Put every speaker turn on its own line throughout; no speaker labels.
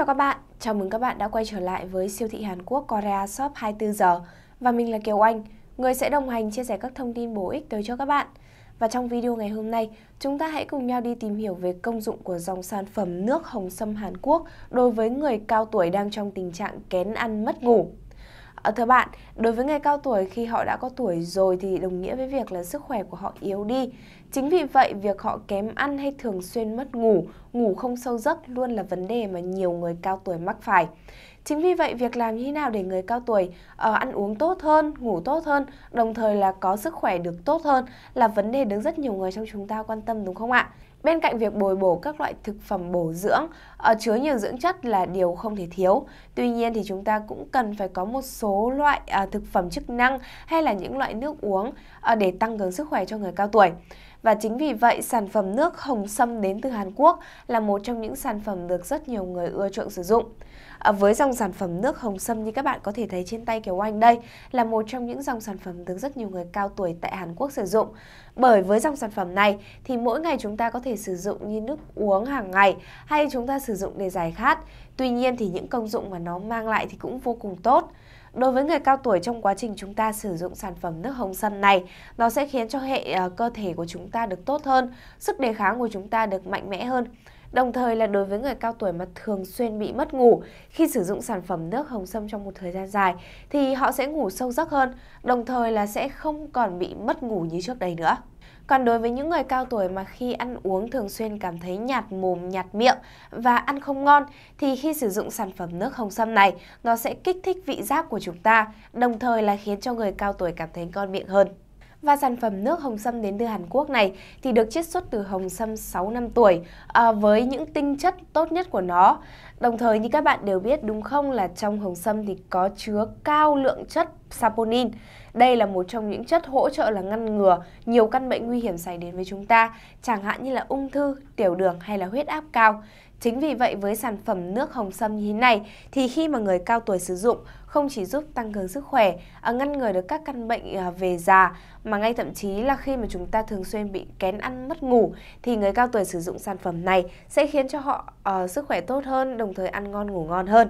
chào các bạn, chào mừng các bạn đã quay trở lại với siêu thị Hàn Quốc Korea Shop 24 giờ và mình là Kiều Anh, người sẽ đồng hành chia sẻ các thông tin bổ ích tới cho các bạn. Và trong video ngày hôm nay, chúng ta hãy cùng nhau đi tìm hiểu về công dụng của dòng sản phẩm nước hồng sâm Hàn Quốc đối với người cao tuổi đang trong tình trạng kén ăn mất ngủ. À, thưa bạn, đối với người cao tuổi khi họ đã có tuổi rồi thì đồng nghĩa với việc là sức khỏe của họ yếu đi. Chính vì vậy, việc họ kém ăn hay thường xuyên mất ngủ, ngủ không sâu giấc luôn là vấn đề mà nhiều người cao tuổi mắc phải. Chính vì vậy, việc làm như thế nào để người cao tuổi uh, ăn uống tốt hơn, ngủ tốt hơn, đồng thời là có sức khỏe được tốt hơn là vấn đề được rất nhiều người trong chúng ta quan tâm đúng không ạ? Bên cạnh việc bồi bổ các loại thực phẩm bổ dưỡng, uh, chứa nhiều dưỡng chất là điều không thể thiếu. Tuy nhiên thì chúng ta cũng cần phải có một số loại à, thực phẩm chức năng hay là những loại nước uống à, để tăng cường sức khỏe cho người cao tuổi. Và chính vì vậy, sản phẩm nước hồng sâm đến từ Hàn Quốc là một trong những sản phẩm được rất nhiều người ưa chuộng sử dụng. À, với dòng sản phẩm nước hồng sâm như các bạn có thể thấy trên tay kiểu Anh đây là một trong những dòng sản phẩm được rất nhiều người cao tuổi tại Hàn Quốc sử dụng. Bởi với dòng sản phẩm này thì mỗi ngày chúng ta có thể sử dụng như nước uống hàng ngày hay chúng ta sử dụng để giải khát. Tuy nhiên thì những công dụng mà nó mang lại thì cũng vô cùng tốt. Đối với người cao tuổi trong quá trình chúng ta sử dụng sản phẩm nước hồng sâm này, nó sẽ khiến cho hệ à, cơ thể của chúng ta được tốt hơn, sức đề kháng của chúng ta được mạnh mẽ hơn. Đồng thời là đối với người cao tuổi mà thường xuyên bị mất ngủ khi sử dụng sản phẩm nước hồng sâm trong một thời gian dài thì họ sẽ ngủ sâu giấc hơn, đồng thời là sẽ không còn bị mất ngủ như trước đây nữa. Còn đối với những người cao tuổi mà khi ăn uống thường xuyên cảm thấy nhạt mồm, nhạt miệng và ăn không ngon thì khi sử dụng sản phẩm nước hồng sâm này, nó sẽ kích thích vị giác của chúng ta, đồng thời là khiến cho người cao tuổi cảm thấy ngon miệng hơn và sản phẩm nước hồng sâm đến từ Hàn Quốc này thì được chiết xuất từ hồng sâm 6 năm tuổi à, với những tinh chất tốt nhất của nó. Đồng thời như các bạn đều biết đúng không là trong hồng sâm thì có chứa cao lượng chất saponin. Đây là một trong những chất hỗ trợ là ngăn ngừa nhiều căn bệnh nguy hiểm xảy đến với chúng ta, chẳng hạn như là ung thư, tiểu đường hay là huyết áp cao. Chính vì vậy với sản phẩm nước hồng sâm như thế này thì khi mà người cao tuổi sử dụng không chỉ giúp tăng cường sức khỏe, à, ngăn ngừa được các căn bệnh à, về già mà ngay thậm chí là khi mà chúng ta thường xuyên bị kén ăn mất ngủ thì người cao tuổi sử dụng sản phẩm này sẽ khiến cho họ uh, sức khỏe tốt hơn đồng thời ăn ngon ngủ ngon hơn.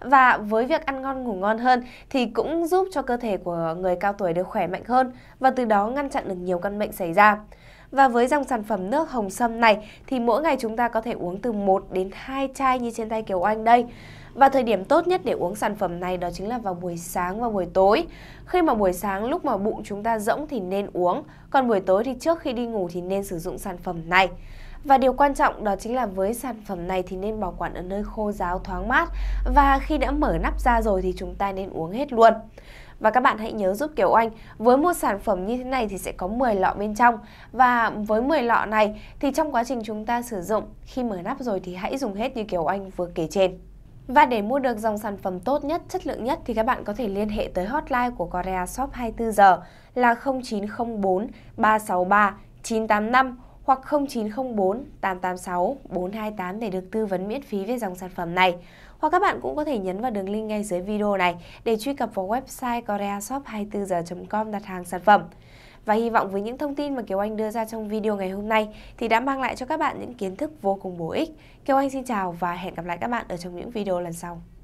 Và với việc ăn ngon ngủ ngon hơn thì cũng giúp cho cơ thể của người cao tuổi được khỏe mạnh hơn và từ đó ngăn chặn được nhiều căn bệnh xảy ra. Và với dòng sản phẩm nước hồng sâm này thì mỗi ngày chúng ta có thể uống từ 1 đến 2 chai như trên tay Kiều Anh đây. Và thời điểm tốt nhất để uống sản phẩm này đó chính là vào buổi sáng và buổi tối. Khi mà buổi sáng lúc mà bụng chúng ta rỗng thì nên uống, còn buổi tối thì trước khi đi ngủ thì nên sử dụng sản phẩm này. Và điều quan trọng đó chính là với sản phẩm này thì nên bảo quản ở nơi khô ráo thoáng mát và khi đã mở nắp ra rồi thì chúng ta nên uống hết luôn. Và các bạn hãy nhớ giúp Kiều Oanh, với một sản phẩm như thế này thì sẽ có 10 lọ bên trong. Và với 10 lọ này thì trong quá trình chúng ta sử dụng, khi mở nắp rồi thì hãy dùng hết như Kiều Oanh vừa kể trên. Và để mua được dòng sản phẩm tốt nhất, chất lượng nhất thì các bạn có thể liên hệ tới hotline của Korea Shop 24 giờ là 0904 363 985 hoặc 0904 886 428 để được tư vấn miễn phí về dòng sản phẩm này. Hoặc các bạn cũng có thể nhấn vào đường link ngay dưới video này để truy cập vào website koreashop24h.com đặt hàng sản phẩm. Và hy vọng với những thông tin mà Kiều Anh đưa ra trong video ngày hôm nay thì đã mang lại cho các bạn những kiến thức vô cùng bổ ích. Kiều Anh xin chào và hẹn gặp lại các bạn ở trong những video lần sau.